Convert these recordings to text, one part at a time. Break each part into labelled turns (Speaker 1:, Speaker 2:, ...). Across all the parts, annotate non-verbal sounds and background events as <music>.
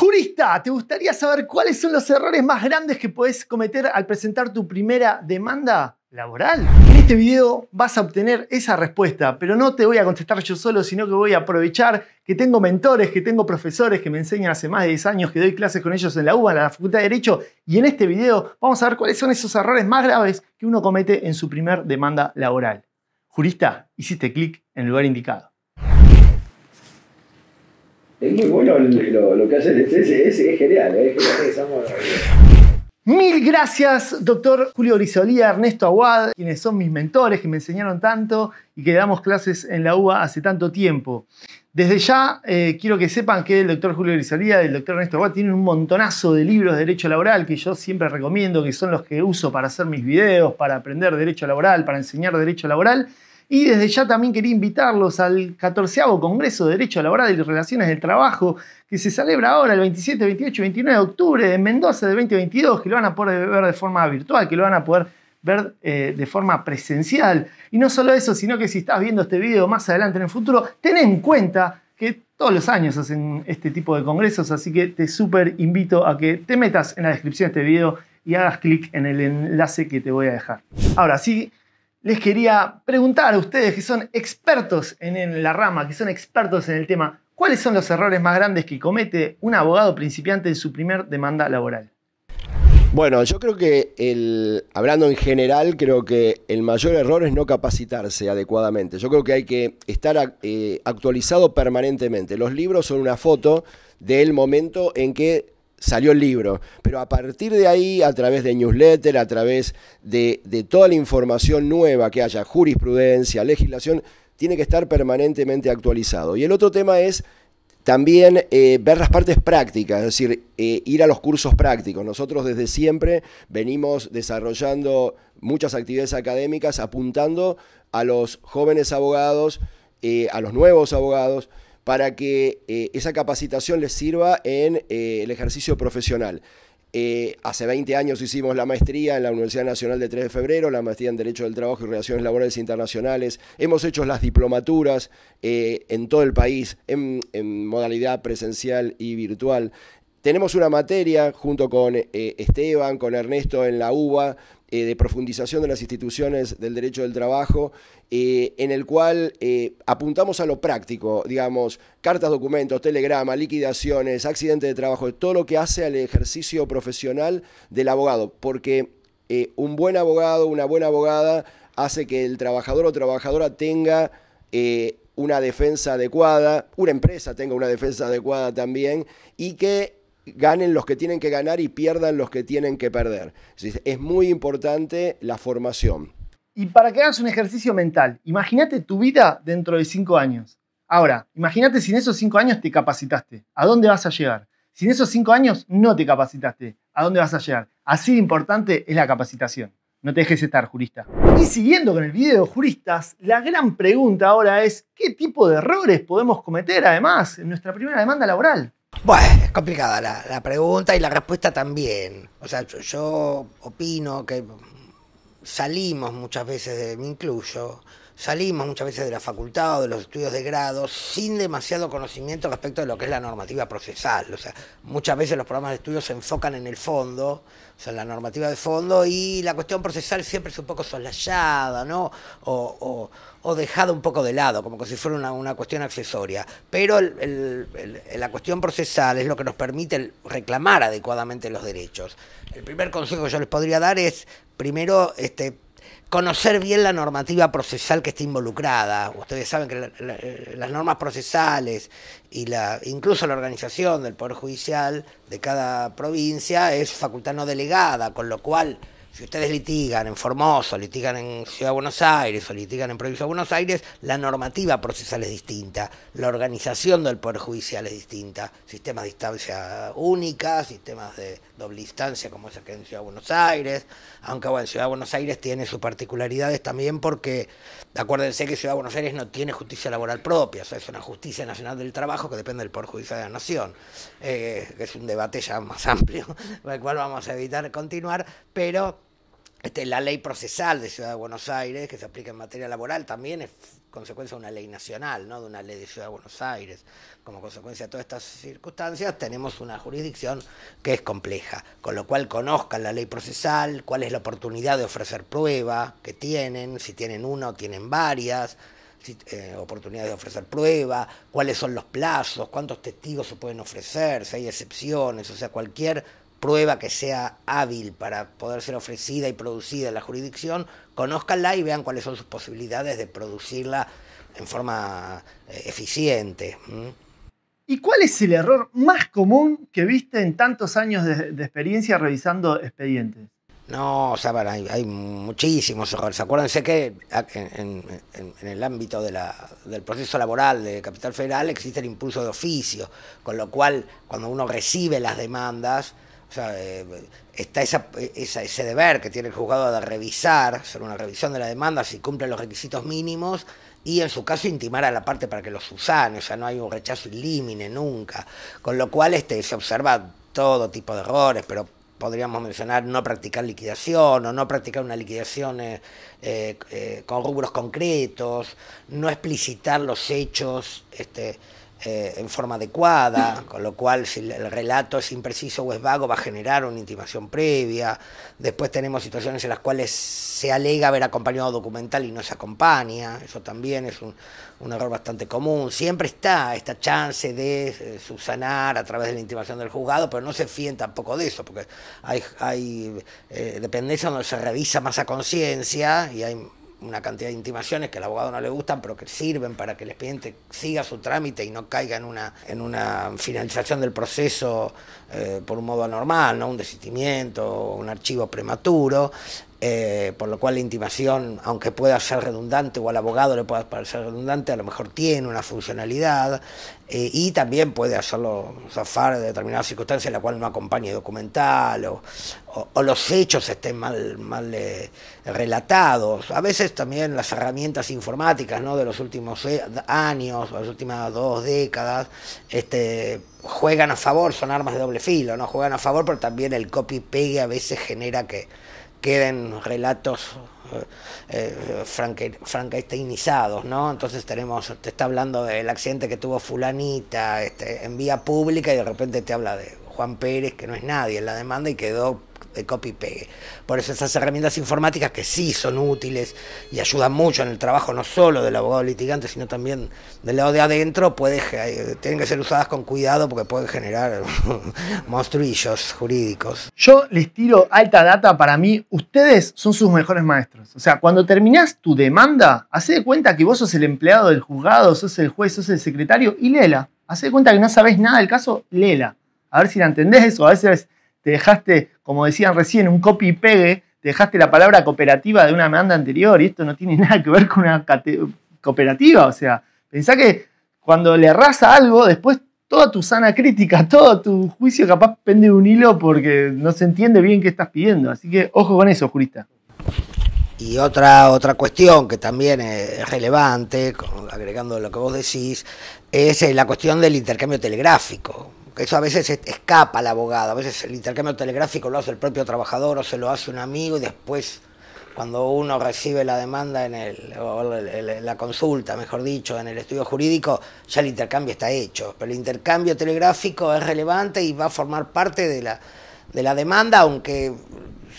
Speaker 1: Jurista, ¿te gustaría saber cuáles son los errores más grandes que puedes cometer al presentar tu primera demanda? laboral? En este video vas a obtener esa respuesta, pero no te voy a contestar yo solo, sino que voy a aprovechar que tengo mentores, que tengo profesores que me enseñan hace más de 10 años, que doy clases con ellos en la UBA, en la Facultad de Derecho, y en este video vamos a ver cuáles son esos errores más graves que uno comete en su primer demanda laboral. Jurista, hiciste clic en el lugar indicado. Es muy bueno lo, que hace, el CSS es, genial, Mil gracias, doctor Julio Grisolía, Ernesto Aguad, quienes son mis mentores, que me enseñaron tanto y que damos clases en la UBA hace tanto tiempo. Desde ya eh, quiero que sepan que el doctor Julio Grisolía y el doctor Ernesto Aguad tienen un montonazo de libros de derecho laboral que yo siempre recomiendo, que son los que uso para hacer mis videos, para aprender derecho laboral, para enseñar derecho laboral. Y desde ya también quería invitarlos al 14 Congreso de Derecho Laboral y Relaciones del Trabajo, que se celebra ahora el 27, 28 y 29 de octubre en Mendoza de 2022, que lo van a poder ver de forma virtual, que lo van a poder ver eh, de forma presencial. Y no solo eso, sino que si estás viendo este video más adelante en el futuro, ten en cuenta que todos los años hacen este tipo de congresos, así que te súper invito a que te metas en la descripción de este video y hagas clic en el enlace que te voy a dejar. Ahora sí, les quería preguntar a ustedes que son expertos en la rama, que son expertos en el tema, ¿cuáles son los errores más grandes que comete un abogado principiante en su primer demanda laboral?
Speaker 2: Bueno, yo creo que el, hablando en general, creo que el mayor error es no capacitarse adecuadamente. Yo creo que hay que estar eh, actualizado permanentemente. Los libros son una foto del momento en que salió el libro, pero a partir de ahí, a través de newsletter, a través de, toda la información nueva que haya, jurisprudencia, legislación, tiene que estar permanentemente actualizado. Y el otro tema es también eh, ver las partes prácticas, es decir, eh, ir a los cursos prácticos. Nosotros desde siempre venimos desarrollando muchas actividades académicas apuntando a los jóvenes abogados, eh, a los nuevos abogados, para que eh, esa capacitación les sirva en eh, el ejercicio profesional. Eh, hace 20 años hicimos la maestría en la Universidad Nacional de 3 de Febrero, la maestría en Derecho del Trabajo y Relaciones Laborales Internacionales. Hemos hecho las diplomaturas en todo el país, en, modalidad presencial y virtual. Tenemos una materia junto con Esteban, con Ernesto en la UBA, eh, de profundización de las instituciones del derecho del trabajo, eh, en el cual eh, apuntamos a lo práctico, digamos, cartas, documentos, telegramas, liquidaciones, accidentes de trabajo, todo lo que hace al ejercicio profesional del abogado, porque un buen abogado, una buena abogada, hace que el trabajador o trabajadora tenga una defensa adecuada, una empresa tenga una defensa adecuada también, y que ganen los que tienen que ganar y pierdan los que tienen que perder. Es muy importante
Speaker 1: la formación. Y para que hagas un ejercicio mental, imagínate tu vida dentro de cinco años. Ahora, imagínate si en esos cinco años te capacitaste. ¿A dónde vas a llegar? Si en esos cinco años no te capacitaste, ¿a dónde vas a llegar? Así de importante es la capacitación. No te dejes estar, jurista. Y siguiendo con el video, juristas, la gran pregunta ahora es,
Speaker 3: ¿qué tipo de errores podemos cometer además en nuestra primera demanda laboral? Bueno, es complicada la, la, pregunta y la respuesta también. O sea, yo, opino que salimos muchas veces, de, me incluyo, Salimos muchas veces de la facultad o de los estudios de grado sin demasiado conocimiento respecto de lo que es la normativa procesal. O sea, muchas veces los programas de estudio se enfocan en el fondo, o sea, en la normativa de fondo, y la cuestión procesal siempre es un poco soslayada, ¿no? O, dejada un poco de lado, como que si fuera una, cuestión accesoria. Pero la cuestión procesal es lo que nos permite reclamar adecuadamente los derechos. El primer consejo que yo les podría dar es, primero, este, conocer bien la normativa procesal que está involucrada. Ustedes saben que eh, las normas procesales y la, incluso la organización del Poder Judicial de cada provincia es facultad no delegada, con lo cual si ustedes litigan en Formoso, litigan en Ciudad de Buenos Aires o litigan en Provincia de Buenos Aires, la normativa procesal es distinta, la organización del Poder Judicial es distinta, sistemas de instancia única, sistemas de doble instancia como es que en Ciudad de Buenos Aires, aunque bueno, Ciudad de Buenos Aires tiene sus particularidades también porque acuérdense que Ciudad de Buenos Aires no tiene justicia laboral propia, o es una justicia nacional del trabajo que depende del Poder Judicial de la Nación, eh, que es un debate ya más amplio, <laughs> el cual vamos a evitar continuar, pero... Este, la ley procesal de Ciudad de Buenos Aires, que se aplica en materia laboral, también es consecuencia de una ley nacional, ¿no? de una ley de Ciudad de Buenos Aires. Como consecuencia de todas estas circunstancias, tenemos una jurisdicción que es compleja, con lo cual conozcan la ley procesal, cuál es la oportunidad de ofrecer prueba que tienen, si tienen una o tienen varias. Eh, oportunidades de ofrecer prueba, cuáles son los plazos, cuántos testigos se pueden ofrecer, si hay excepciones, o sea, cualquier prueba que sea hábil para poder ser ofrecida y producida en la jurisdicción, conózcanla y vean cuáles son sus posibilidades de producirla en forma eh, eficiente.
Speaker 1: ¿Y cuál es el error más común que viste en tantos años de, experiencia revisando expedientes?
Speaker 3: No, o sea, hay, muchísimos errores. Acuérdense que ah, en, el ámbito del proceso laboral de Capital Federal existe el impulso de oficio, con lo cual cuando uno recibe las demandas, o sea, eh, está esa, ese deber que tiene el juzgado de revisar, hacer una revisión de la demanda si cumple los requisitos mínimos y en su caso intimar a la parte para que los usan. o sea, no hay un rechazo ilímine nunca. Con lo cual este, se observa todo tipo de errores, pero podríamos mencionar no practicar liquidación o no practicar una liquidación eh, eh, con rubros concretos, no explicitar los hechos este, eh, en forma adecuada, con lo cual si el relato es impreciso o es vago va a generar una intimación previa. Después tenemos situaciones en las cuales se alega haber acompañado documental y no se acompaña, eso también es un, error bastante común. Siempre está esta chance de eh, subsanar a través de la intimación del juzgado, pero no se fíen tampoco de eso, porque hay, hay eh, dependencias donde se revisa más a conciencia y hay una cantidad de intimaciones que al abogado no le gustan, pero que sirven para que el expediente siga su trámite y no caiga en una, en una finalización del proceso eh, por un modo anormal, ¿no? un desistimiento, un archivo prematuro. Eh, por lo cual la intimación, aunque pueda ser redundante o al abogado le pueda parecer redundante, a lo mejor tiene una funcionalidad eh, y también puede hacerlo zafar de determinadas circunstancias en la cual no acompañe documental o, los hechos estén mal, mal eh, relatados. A veces también las herramientas informáticas de los últimos años, o las últimas dos décadas, este, juegan a favor, son armas de doble filo, ¿no? juegan a favor, pero también el copy-pegue a veces genera que queden relatos eh, eh frankensteinizados, ¿no? Entonces tenemos, te está hablando del accidente que tuvo fulanita este, en vía pública y de repente te habla de Juan Pérez, que no es nadie en la demanda y quedó de copy pegue. Por eso esas herramientas informáticas que sí son útiles y ayudan mucho en el trabajo no solo del abogado litigante, sino también del lado de adentro, eh, tienen que ser usadas con cuidado porque pueden generar <laughs> monstruillos jurídicos.
Speaker 1: Yo les tiro alta data para mí, ustedes son sus mejores maestros. O sea, cuando terminás tu demanda, hace de cuenta que vos sos el empleado del juzgado, sos el juez, sos el secretario y léela. Hacé de cuenta que no sabés nada del caso, léela. A ver si la entendés o a veces te dejaste, como decían recién, un copy y pegue, te dejaste la palabra cooperativa de una demanda anterior y esto no tiene <laughs> nada que ver con una cooperativa. O sea, pensá que cuando le arrasa algo, después toda tu sana crítica, <laughs> todo tu juicio capaz pende de un hilo porque no se entiende bien qué estás pidiendo. Así que ojo con eso, jurista.
Speaker 3: Y otra, otra cuestión que también es relevante, agregando lo que vos decís, es eh, la cuestión del intercambio telegráfico. Eso a veces escapa al abogado, a veces el intercambio telegráfico lo hace el propio trabajador o se lo hace un amigo y después cuando uno recibe la demanda en el, la consulta, mejor dicho, en el estudio jurídico, ya el intercambio está hecho. Pero el intercambio telegráfico es relevante y va a formar parte de la, de la demanda, aunque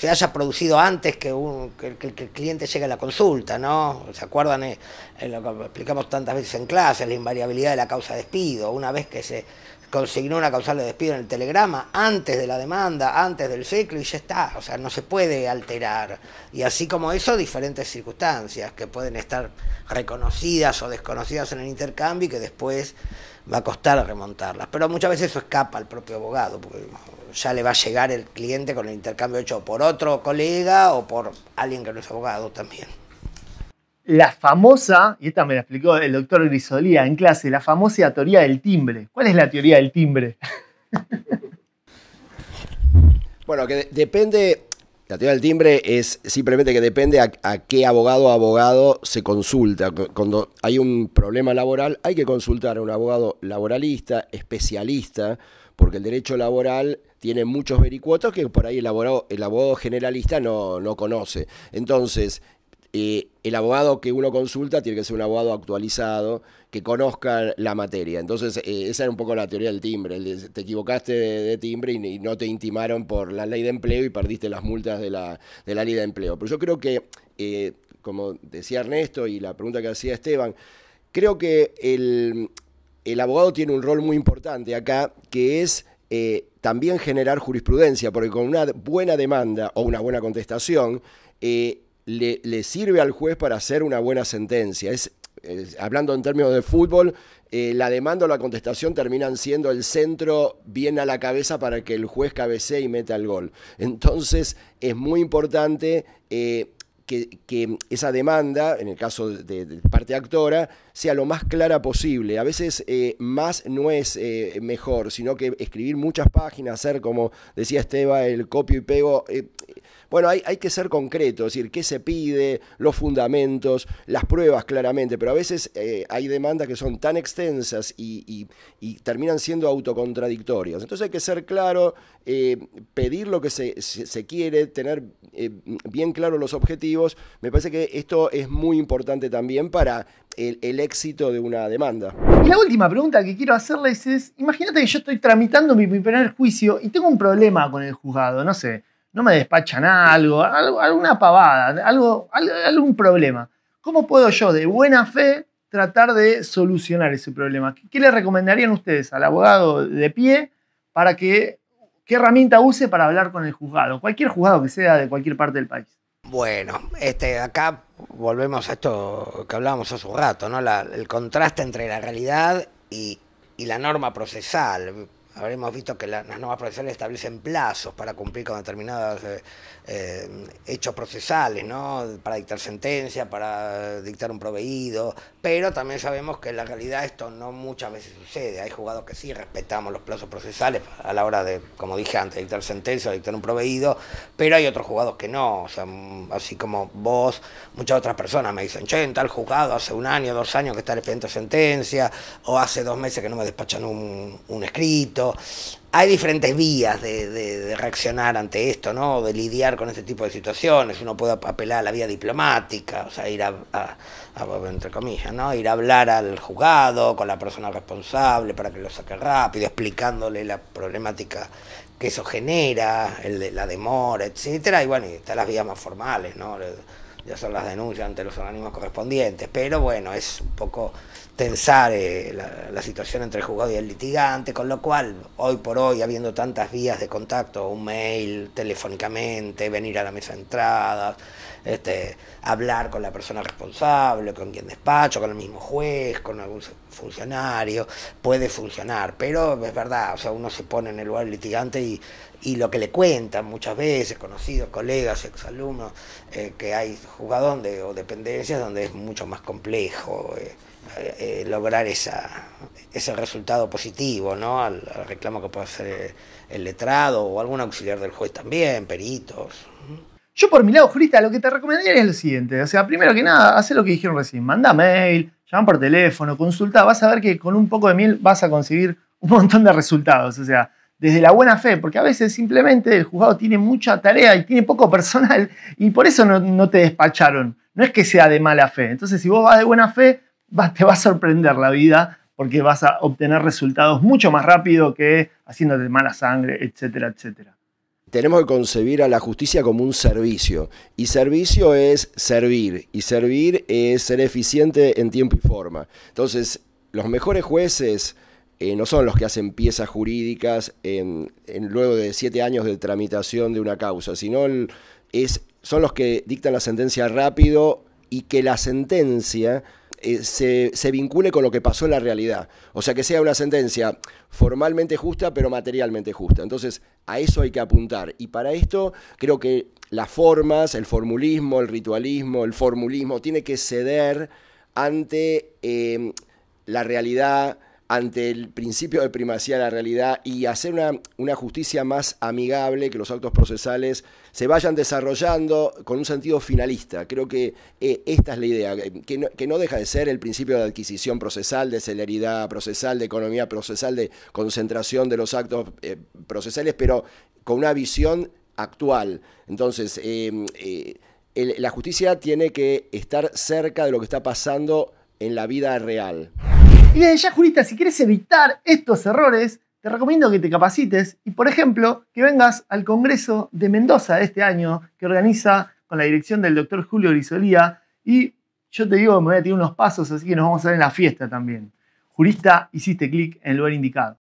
Speaker 3: se haya producido antes que, un, el cliente llegue a la consulta, ¿no? ¿Se acuerdan? Eh, en lo que explicamos tantas veces en clase, la invariabilidad de la causa de despido. Una vez que se consignó una causal de despido en el telegrama antes de la demanda, antes del ciclo y ya está, o sea, no se puede alterar. Y así como eso, diferentes circunstancias que pueden estar reconocidas o desconocidas en el intercambio y que después va a costar remontarlas. Pero muchas veces eso escapa al propio abogado, porque ya le va a llegar el cliente con el intercambio hecho por otro colega o por alguien que no es abogado también
Speaker 1: la famosa, y esta me la explicó el doctor Grisolía en clase, la famosa teoría del timbre. ¿Cuál es la teoría del timbre?
Speaker 2: <laughs> bueno, que depende, la teoría del timbre es simplemente que depende a, qué abogado o abogado se consulta. Cuando hay un problema laboral hay que consultar a un abogado laboralista, especialista, porque el derecho laboral tiene muchos vericuotos que por ahí el abogado, el abogado generalista no, conoce. Entonces, eh, el abogado que uno consulta tiene que ser un abogado actualizado, que conozca la materia. Entonces, eh, esa era un poco la teoría del timbre. te equivocaste de, timbre y, no te intimaron por la ley de empleo y perdiste las multas de la, ley de empleo. Pero yo creo que, eh, como decía Ernesto y la pregunta que hacía Esteban, creo que el, abogado tiene un rol muy importante acá, que es eh, también generar jurisprudencia, porque con una buena demanda o una buena contestación, le, sirve al juez para hacer una buena sentencia. Es, hablando en términos de fútbol, eh, la demanda o la contestación terminan siendo el centro bien a la cabeza para que el juez cabecee y meta el gol. Entonces es muy importante eh, que, esa demanda, en el caso de, parte actora, sea lo más clara posible. A veces eh, más no es mejor, sino que escribir muchas páginas, hacer, como decía Esteba, el copio y pego bueno, hay, que ser concreto, es decir, qué se pide, los fundamentos, las pruebas claramente, pero a veces eh, hay demandas que son tan extensas y, terminan siendo autocontradictorias. Entonces hay que ser claro, eh, pedir lo que se, quiere, tener eh, bien claro los objetivos. Me parece que esto es muy importante también para el, el, éxito de una demanda.
Speaker 1: Y la última pregunta que quiero hacerles es, imagínate que yo estoy tramitando mi primer juicio y tengo un problema con el juzgado, no sé no me despachan algo, alguna pavada, algo, algún problema. ¿Cómo puedo yo de buena fe tratar de solucionar ese problema? ¿Qué, le recomendarían ustedes al abogado de pie para que,
Speaker 3: qué herramienta use para hablar con el juzgado? Cualquier juzgado que sea de cualquier parte del país. Bueno, este, acá volvemos a esto que hablábamos hace un rato, ¿no? el contraste entre la realidad y la norma procesal habremos visto que las normas procesales establecen plazos para cumplir con determinados eh, eh, hechos procesales, ¿no? para dictar sentencia, para dictar un proveído, pero también sabemos que en la realidad esto no muchas veces sucede. Hay juzgados que sí respetamos los plazos procesales a la hora de, como dije antes, dictar sentencia dictar un proveído, pero hay otros juzgados que no. O sea, así como vos, muchas otras personas me dicen, che, en tal juzgado hace un año, dos años que está el expediente de sentencia, o hace dos meses que no me despachan un escrito hay diferentes vías de, reaccionar ante esto, ¿no? De lidiar con este tipo de situaciones. Uno puede apelar a la vía diplomática, o sea, ir a, entre comillas, ¿no? Ir a hablar al juzgado con la persona responsable para que lo saque rápido, explicándole la problemática que eso genera, la demora, etcétera. Y bueno, y están las vías más formales, ¿no? ya son las denuncias ante los organismos correspondientes. Pero bueno, es un poco tensar eh, la, la, situación entre el juzgado y el litigante, con lo cual, hoy por hoy, habiendo tantas vías de contacto, un mail, telefónicamente, venir a la mesa de entradas, este, hablar con la persona responsable, con quien despacho, con el mismo juez, con algún funcionario, puede funcionar, pero es verdad, o sea, uno se pone en el lugar litigante y, lo que le cuentan muchas veces, conocidos, colegas, exalumnos, eh, que hay jugadores o dependencias donde es mucho más complejo. Eh, eh, lograr esa, ese resultado positivo, ¿no? Al, reclamo que puede hacer el letrado o algún auxiliar del juez también, peritos.
Speaker 1: Yo por mi lado jurista lo que te recomendaría es lo siguiente. O sea, primero que nada, haz lo que dijeron recién. Manda mail, llama por teléfono, consulta. Vas a ver que con un poco de miel vas a conseguir un montón de resultados. O sea, desde la buena fe, porque a veces simplemente el juzgado tiene mucha tarea y tiene poco personal y por eso no, te despacharon. No es que sea de mala fe. Entonces, si vos vas de buena fe, te va a sorprender la vida porque vas a obtener resultados mucho más rápido que haciéndote mala sangre, etcétera, etcétera
Speaker 2: tenemos que concebir a la justicia como un servicio. Y servicio es servir. Y servir es ser eficiente en tiempo y forma. Entonces, los mejores jueces eh, no son los que hacen piezas jurídicas en, luego de siete años de tramitación de una causa, sino son los que dictan la sentencia rápido y que la sentencia eh, se, vincule con lo que pasó en la realidad. O sea, que sea una sentencia formalmente justa, pero materialmente justa. Entonces, a eso hay que apuntar. Y para esto creo que las formas, el formulismo, el ritualismo, el formulismo, tiene que ceder ante eh, la realidad ante el principio de primacía de la realidad y hacer una, justicia más amigable, que los actos procesales se vayan desarrollando con un sentido finalista. Creo que eh, esta es la idea, que no, que no, deja de ser el principio de adquisición procesal, de celeridad procesal, de economía procesal, de concentración de los actos eh, procesales, pero con una visión actual. Entonces, eh, la justicia tiene que estar cerca de lo que está pasando en la vida real.
Speaker 1: Y desde ya, jurista, si quieres evitar estos errores, te recomiendo que te capacites y, por ejemplo, que vengas al Congreso de Mendoza de este año que organiza con la dirección del doctor Julio Grisolía. Y yo te digo, me voy a tirar unos pasos, así que nos vamos a ver en la fiesta también. Jurista, hiciste clic en el lugar indicado.